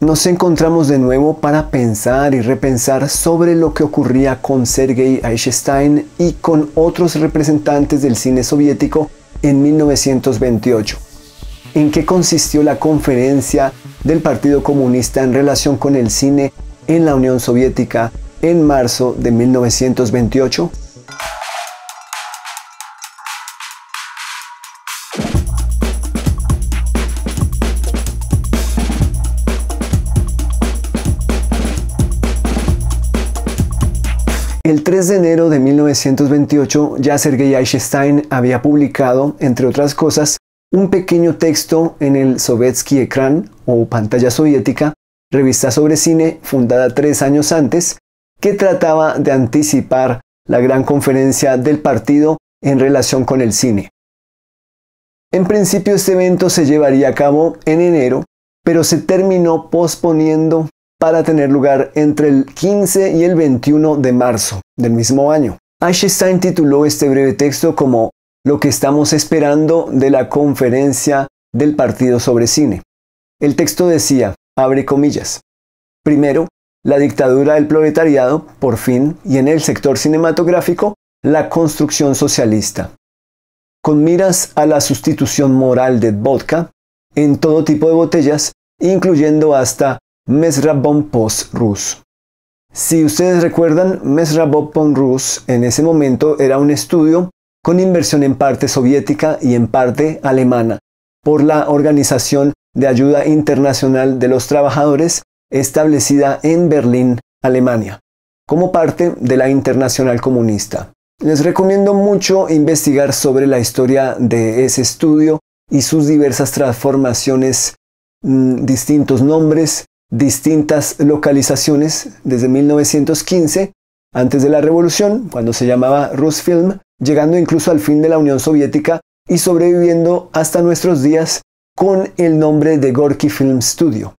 nos encontramos de nuevo para pensar y repensar sobre lo que ocurría con Sergei Eisenstein y con otros representantes del cine soviético en 1928. ¿En qué consistió la conferencia del Partido Comunista en relación con el cine en la Unión Soviética en marzo de 1928? 3 de enero de 1928 ya Sergei Eichstein había publicado, entre otras cosas, un pequeño texto en el Sovetsky Ekran o Pantalla Soviética, revista sobre cine fundada tres años antes, que trataba de anticipar la gran conferencia del partido en relación con el cine. En principio este evento se llevaría a cabo en enero, pero se terminó posponiendo para tener lugar entre el 15 y el 21 de marzo del mismo año. Einstein tituló este breve texto como Lo que estamos esperando de la conferencia del Partido sobre Cine. El texto decía, abre comillas, primero, la dictadura del proletariado, por fin, y en el sector cinematográfico, la construcción socialista. Con miras a la sustitución moral de vodka en todo tipo de botellas, incluyendo hasta post Rus. Si ustedes recuerdan, Mesrabopon Rus en ese momento era un estudio con inversión en parte soviética y en parte alemana por la Organización de Ayuda Internacional de los Trabajadores establecida en Berlín, Alemania, como parte de la Internacional Comunista. Les recomiendo mucho investigar sobre la historia de ese estudio y sus diversas transformaciones, mm, distintos nombres, distintas localizaciones desde 1915, antes de la revolución, cuando se llamaba Rusfilm, llegando incluso al fin de la Unión Soviética y sobreviviendo hasta nuestros días con el nombre de Gorky Film Studio.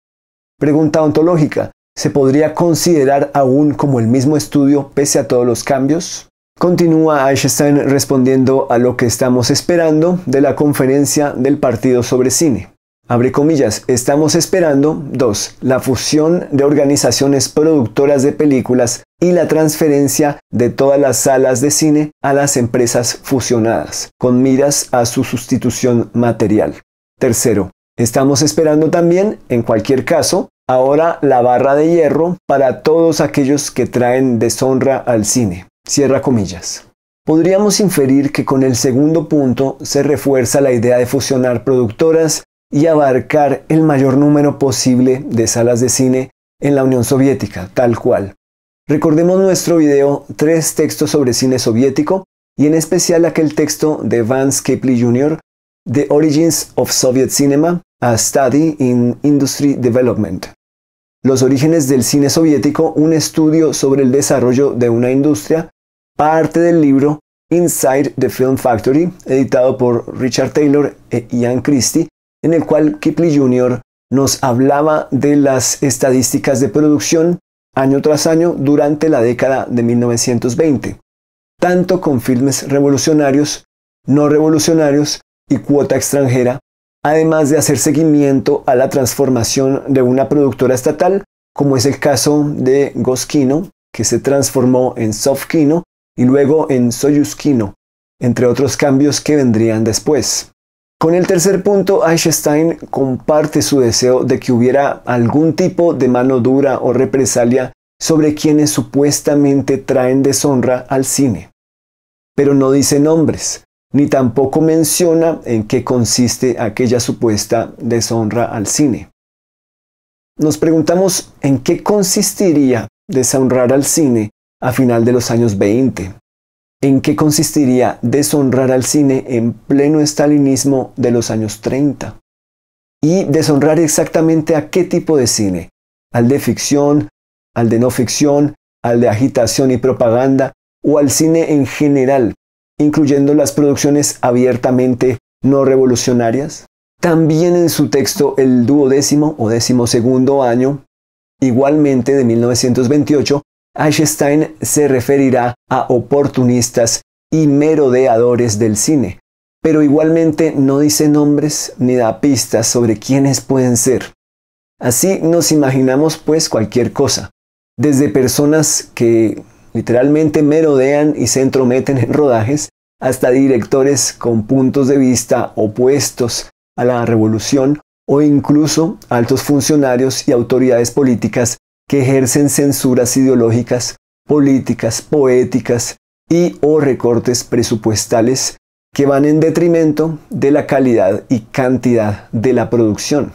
Pregunta ontológica, ¿se podría considerar aún como el mismo estudio pese a todos los cambios? Continúa Einstein respondiendo a lo que estamos esperando de la conferencia del Partido sobre Cine abre comillas, estamos esperando, 2. La fusión de organizaciones productoras de películas y la transferencia de todas las salas de cine a las empresas fusionadas, con miras a su sustitución material. Tercero, estamos esperando también, en cualquier caso, ahora la barra de hierro para todos aquellos que traen deshonra al cine. Cierra comillas. Podríamos inferir que con el segundo punto se refuerza la idea de fusionar productoras y abarcar el mayor número posible de salas de cine en la Unión Soviética, tal cual. Recordemos nuestro video Tres textos sobre cine soviético y en especial aquel texto de Vance Capley Jr., The Origins of Soviet Cinema, A Study in Industry Development. Los orígenes del cine soviético, un estudio sobre el desarrollo de una industria, parte del libro Inside the Film Factory, editado por Richard Taylor e Ian Christie, en el cual Kipley Jr. nos hablaba de las estadísticas de producción año tras año durante la década de 1920, tanto con filmes revolucionarios, no revolucionarios y cuota extranjera, además de hacer seguimiento a la transformación de una productora estatal, como es el caso de Goskino, que se transformó en Kino y luego en Soyuzkino, entre otros cambios que vendrían después. Con el tercer punto, Einstein comparte su deseo de que hubiera algún tipo de mano dura o represalia sobre quienes supuestamente traen deshonra al cine. Pero no dice nombres, ni tampoco menciona en qué consiste aquella supuesta deshonra al cine. Nos preguntamos en qué consistiría deshonrar al cine a final de los años 20, en qué consistiría deshonrar al cine en pleno estalinismo de los años 30. Y deshonrar exactamente a qué tipo de cine, al de ficción, al de no ficción, al de agitación y propaganda, o al cine en general, incluyendo las producciones abiertamente no revolucionarias. También en su texto El duodécimo o décimo segundo año, igualmente de 1928, Einstein se referirá a oportunistas y merodeadores del cine, pero igualmente no dice nombres ni da pistas sobre quiénes pueden ser. Así nos imaginamos pues cualquier cosa, desde personas que literalmente merodean y se entrometen en rodajes, hasta directores con puntos de vista opuestos a la revolución o incluso altos funcionarios y autoridades políticas que ejercen censuras ideológicas, políticas, poéticas y o recortes presupuestales que van en detrimento de la calidad y cantidad de la producción.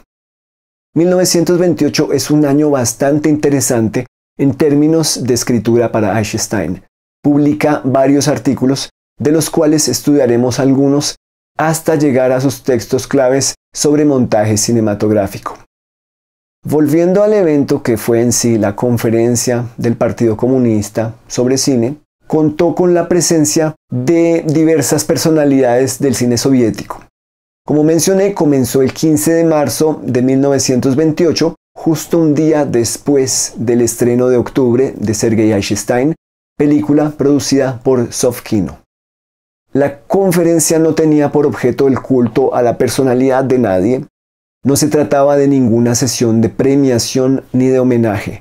1928 es un año bastante interesante en términos de escritura para Einstein. Publica varios artículos, de los cuales estudiaremos algunos hasta llegar a sus textos claves sobre montaje cinematográfico. Volviendo al evento que fue en sí la conferencia del Partido Comunista sobre cine, contó con la presencia de diversas personalidades del cine soviético. Como mencioné, comenzó el 15 de marzo de 1928, justo un día después del estreno de octubre de Sergei Eisenstein, película producida por Sovkino. La conferencia no tenía por objeto el culto a la personalidad de nadie, no se trataba de ninguna sesión de premiación ni de homenaje.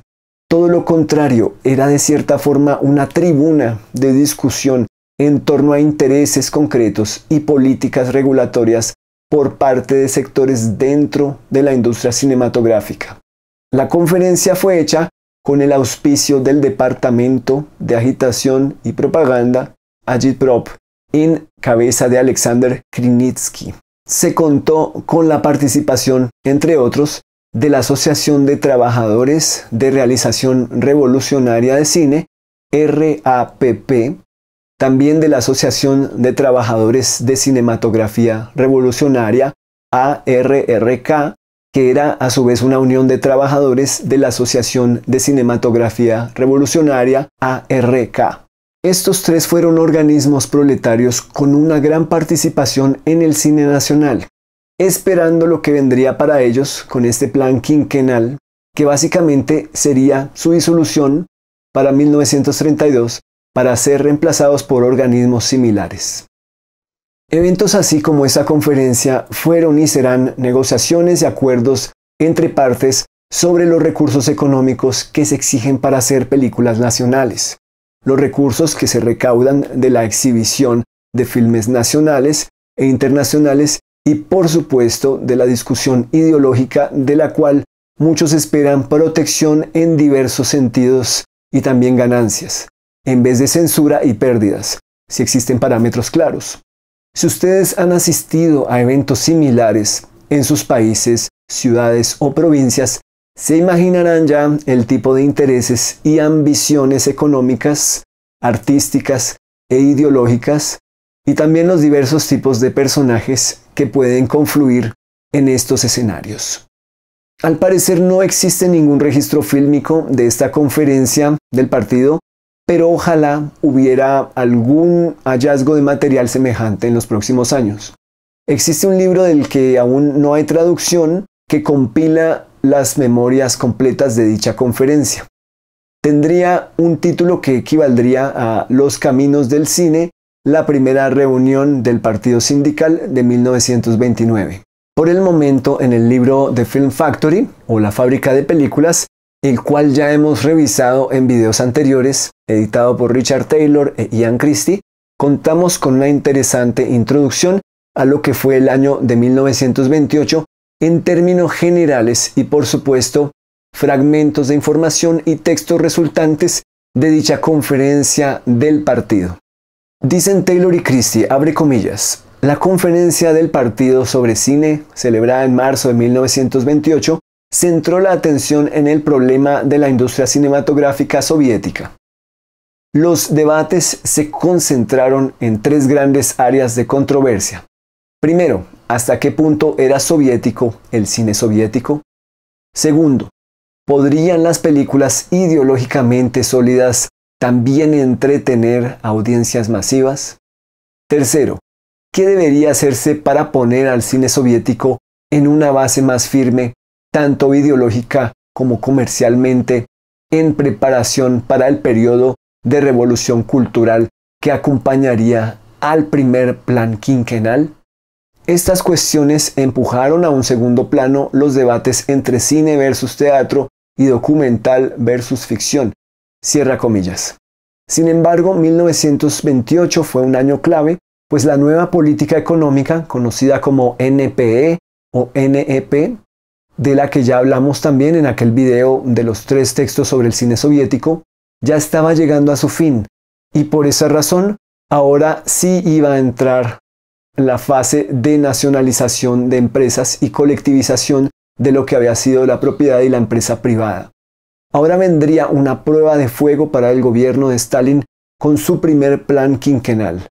Todo lo contrario, era de cierta forma una tribuna de discusión en torno a intereses concretos y políticas regulatorias por parte de sectores dentro de la industria cinematográfica. La conferencia fue hecha con el auspicio del Departamento de Agitación y Propaganda, Agitprop, en cabeza de Alexander Krinitsky se contó con la participación, entre otros, de la Asociación de Trabajadores de Realización Revolucionaria de Cine, RAPP, también de la Asociación de Trabajadores de Cinematografía Revolucionaria, ARRK, que era a su vez una unión de trabajadores de la Asociación de Cinematografía Revolucionaria, ARK. Estos tres fueron organismos proletarios con una gran participación en el cine nacional, esperando lo que vendría para ellos con este plan quinquenal, que básicamente sería su disolución para 1932 para ser reemplazados por organismos similares. Eventos así como esa conferencia fueron y serán negociaciones y acuerdos entre partes sobre los recursos económicos que se exigen para hacer películas nacionales los recursos que se recaudan de la exhibición de filmes nacionales e internacionales y por supuesto de la discusión ideológica de la cual muchos esperan protección en diversos sentidos y también ganancias, en vez de censura y pérdidas, si existen parámetros claros. Si ustedes han asistido a eventos similares en sus países, ciudades o provincias, se imaginarán ya el tipo de intereses y ambiciones económicas, artísticas e ideológicas, y también los diversos tipos de personajes que pueden confluir en estos escenarios. Al parecer no existe ningún registro fílmico de esta conferencia del partido, pero ojalá hubiera algún hallazgo de material semejante en los próximos años. Existe un libro del que aún no hay traducción que compila las memorias completas de dicha conferencia. Tendría un título que equivaldría a Los Caminos del Cine, la primera reunión del Partido Sindical de 1929. Por el momento, en el libro The Film Factory, o La Fábrica de Películas, el cual ya hemos revisado en videos anteriores, editado por Richard Taylor e Ian Christie, contamos con una interesante introducción a lo que fue el año de 1928 en términos generales y por supuesto fragmentos de información y textos resultantes de dicha conferencia del partido. Dicen Taylor y Christie, abre comillas, la conferencia del partido sobre cine, celebrada en marzo de 1928, centró la atención en el problema de la industria cinematográfica soviética. Los debates se concentraron en tres grandes áreas de controversia. Primero, ¿Hasta qué punto era soviético el cine soviético? Segundo, ¿podrían las películas ideológicamente sólidas también entretener audiencias masivas? Tercero, ¿qué debería hacerse para poner al cine soviético en una base más firme, tanto ideológica como comercialmente, en preparación para el periodo de revolución cultural que acompañaría al primer plan quinquenal? Estas cuestiones empujaron a un segundo plano los debates entre cine versus teatro y documental versus ficción. Cierra comillas. Sin embargo, 1928 fue un año clave, pues la nueva política económica, conocida como NPE o NEP, de la que ya hablamos también en aquel video de los tres textos sobre el cine soviético, ya estaba llegando a su fin, y por esa razón ahora sí iba a entrar la fase de nacionalización de empresas y colectivización de lo que había sido la propiedad y la empresa privada. Ahora vendría una prueba de fuego para el gobierno de Stalin con su primer plan quinquenal.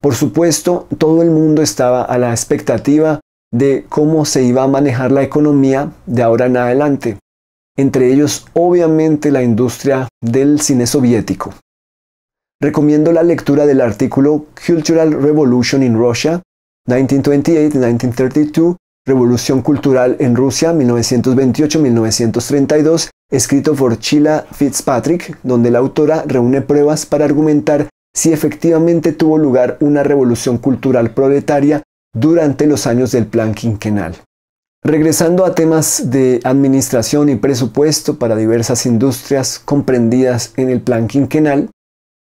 Por supuesto, todo el mundo estaba a la expectativa de cómo se iba a manejar la economía de ahora en adelante, entre ellos obviamente la industria del cine soviético. Recomiendo la lectura del artículo Cultural Revolution in Russia 1928, 1932, Revolución Cultural en Rusia, 1928-1932, escrito por Sheila Fitzpatrick, donde la autora reúne pruebas para argumentar si efectivamente tuvo lugar una revolución cultural proletaria durante los años del plan quinquenal. Regresando a temas de administración y presupuesto para diversas industrias comprendidas en el plan quinquenal,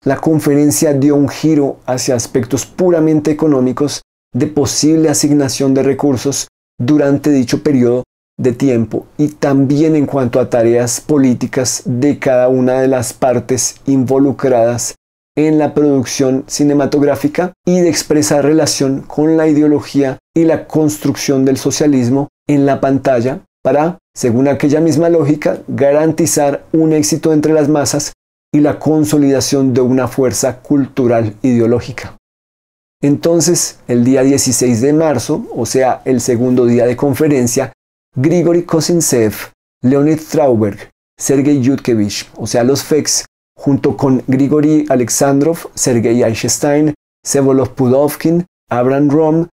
la conferencia dio un giro hacia aspectos puramente económicos de posible asignación de recursos durante dicho periodo de tiempo y también en cuanto a tareas políticas de cada una de las partes involucradas en la producción cinematográfica y de expresar relación con la ideología y la construcción del socialismo en la pantalla para, según aquella misma lógica, garantizar un éxito entre las masas y la consolidación de una fuerza cultural ideológica. Entonces, el día 16 de marzo, o sea, el segundo día de conferencia, Grigory Kosintsev, Leonid Trauberg, Sergei Yudkevich, o sea, los FEX, junto con Grigory Alexandrov, Sergei Eichstein, Sevolov Pudovkin, Abraham Rom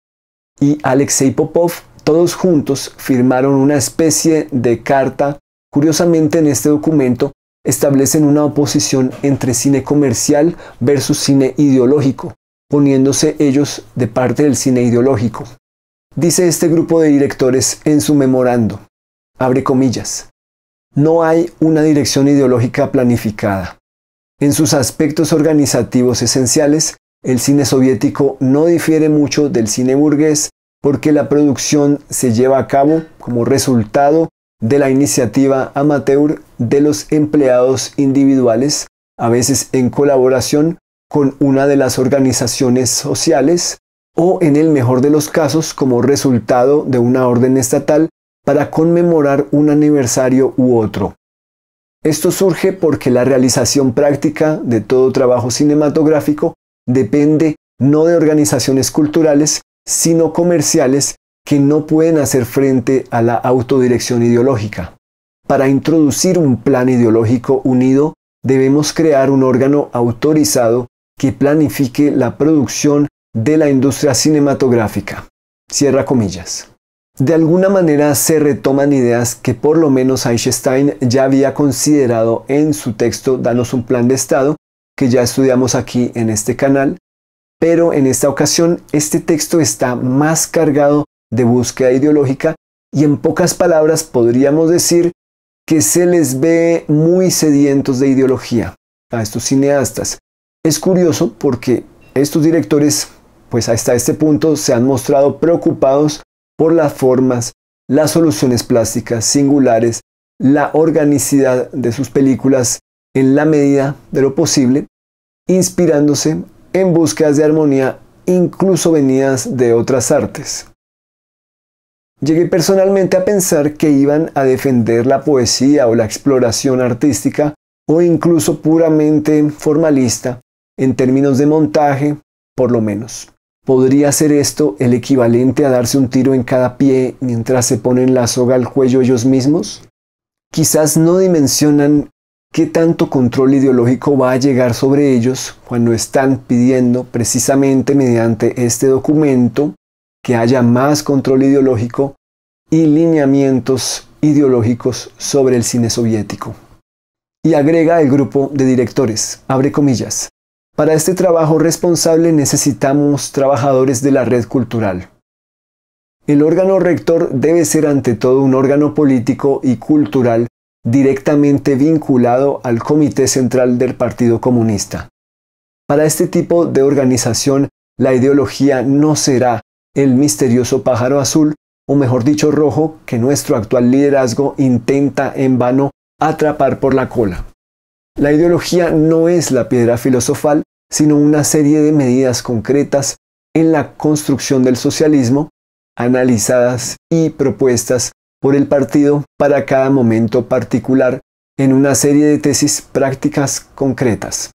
y Alexei Popov, todos juntos firmaron una especie de carta. Curiosamente, en este documento establecen una oposición entre cine comercial versus cine ideológico poniéndose ellos de parte del cine ideológico. Dice este grupo de directores en su memorando, abre comillas, no hay una dirección ideológica planificada. En sus aspectos organizativos esenciales, el cine soviético no difiere mucho del cine burgués porque la producción se lleva a cabo como resultado de la iniciativa amateur de los empleados individuales, a veces en colaboración con una de las organizaciones sociales o en el mejor de los casos como resultado de una orden estatal para conmemorar un aniversario u otro. Esto surge porque la realización práctica de todo trabajo cinematográfico depende no de organizaciones culturales, sino comerciales que no pueden hacer frente a la autodirección ideológica. Para introducir un plan ideológico unido, debemos crear un órgano autorizado que planifique la producción de la industria cinematográfica. Cierra comillas. De alguna manera se retoman ideas que por lo menos Einstein ya había considerado en su texto Danos un plan de Estado, que ya estudiamos aquí en este canal, pero en esta ocasión este texto está más cargado de búsqueda ideológica y en pocas palabras podríamos decir que se les ve muy sedientos de ideología a estos cineastas, es curioso porque estos directores, pues hasta este punto, se han mostrado preocupados por las formas, las soluciones plásticas singulares, la organicidad de sus películas en la medida de lo posible, inspirándose en búsquedas de armonía incluso venidas de otras artes. Llegué personalmente a pensar que iban a defender la poesía o la exploración artística o incluso puramente formalista en términos de montaje, por lo menos. Podría ser esto el equivalente a darse un tiro en cada pie mientras se ponen la soga al cuello ellos mismos? Quizás no dimensionan qué tanto control ideológico va a llegar sobre ellos cuando están pidiendo precisamente mediante este documento que haya más control ideológico y lineamientos ideológicos sobre el cine soviético. Y agrega el grupo de directores, abre comillas, para este trabajo responsable necesitamos trabajadores de la red cultural. El órgano rector debe ser ante todo un órgano político y cultural directamente vinculado al Comité Central del Partido Comunista. Para este tipo de organización, la ideología no será el misterioso pájaro azul, o mejor dicho rojo, que nuestro actual liderazgo intenta en vano atrapar por la cola. La ideología no es la piedra filosofal, sino una serie de medidas concretas en la construcción del socialismo, analizadas y propuestas por el partido para cada momento particular en una serie de tesis prácticas concretas.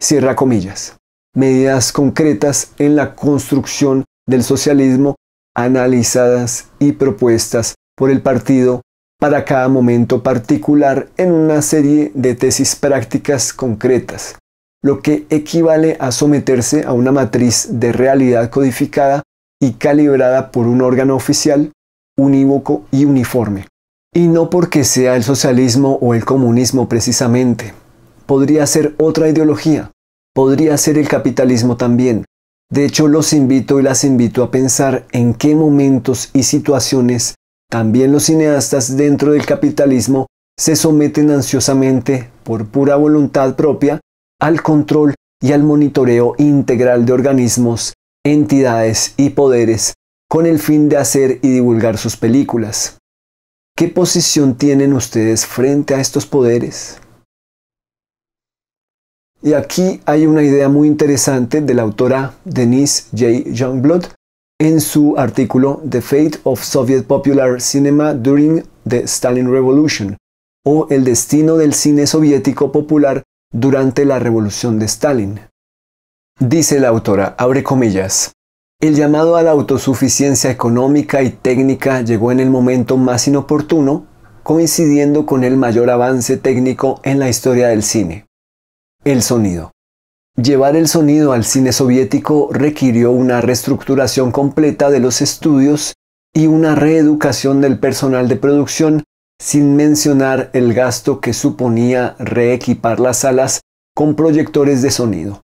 Cierra comillas. Medidas concretas en la construcción del socialismo analizadas y propuestas por el partido para cada momento particular en una serie de tesis prácticas concretas, lo que equivale a someterse a una matriz de realidad codificada y calibrada por un órgano oficial, unívoco y uniforme. Y no porque sea el socialismo o el comunismo precisamente. Podría ser otra ideología, podría ser el capitalismo también. De hecho, los invito y las invito a pensar en qué momentos y situaciones también los cineastas dentro del capitalismo se someten ansiosamente, por pura voluntad propia, al control y al monitoreo integral de organismos, entidades y poderes con el fin de hacer y divulgar sus películas. ¿Qué posición tienen ustedes frente a estos poderes? Y aquí hay una idea muy interesante de la autora Denise J. Youngblood en su artículo The Fate of Soviet Popular Cinema During the Stalin Revolution o El destino del cine soviético popular durante la revolución de Stalin. Dice la autora, abre comillas, el llamado a la autosuficiencia económica y técnica llegó en el momento más inoportuno, coincidiendo con el mayor avance técnico en la historia del cine, el sonido. Llevar el sonido al cine soviético requirió una reestructuración completa de los estudios y una reeducación del personal de producción, sin mencionar el gasto que suponía reequipar las salas con proyectores de sonido.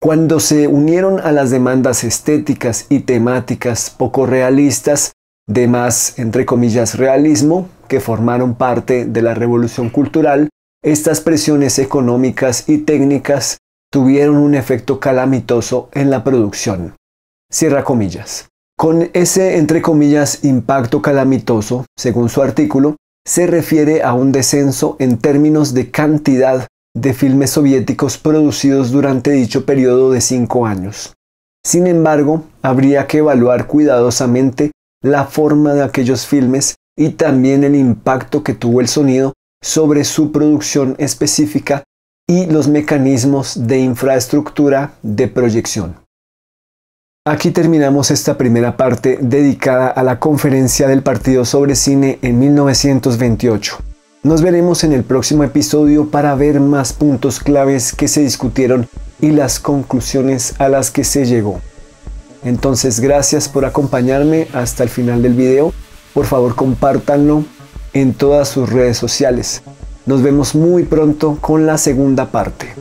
Cuando se unieron a las demandas estéticas y temáticas poco realistas, de más, entre comillas, realismo, que formaron parte de la revolución cultural, estas presiones económicas y técnicas tuvieron un efecto calamitoso en la producción. Cierra comillas. Con ese, entre comillas, impacto calamitoso, según su artículo, se refiere a un descenso en términos de cantidad de filmes soviéticos producidos durante dicho periodo de cinco años. Sin embargo, habría que evaluar cuidadosamente la forma de aquellos filmes y también el impacto que tuvo el sonido sobre su producción específica y los mecanismos de infraestructura de proyección. Aquí terminamos esta primera parte dedicada a la conferencia del Partido sobre Cine en 1928. Nos veremos en el próximo episodio para ver más puntos claves que se discutieron y las conclusiones a las que se llegó. Entonces gracias por acompañarme hasta el final del video. Por favor compártanlo en todas sus redes sociales. Nos vemos muy pronto con la segunda parte.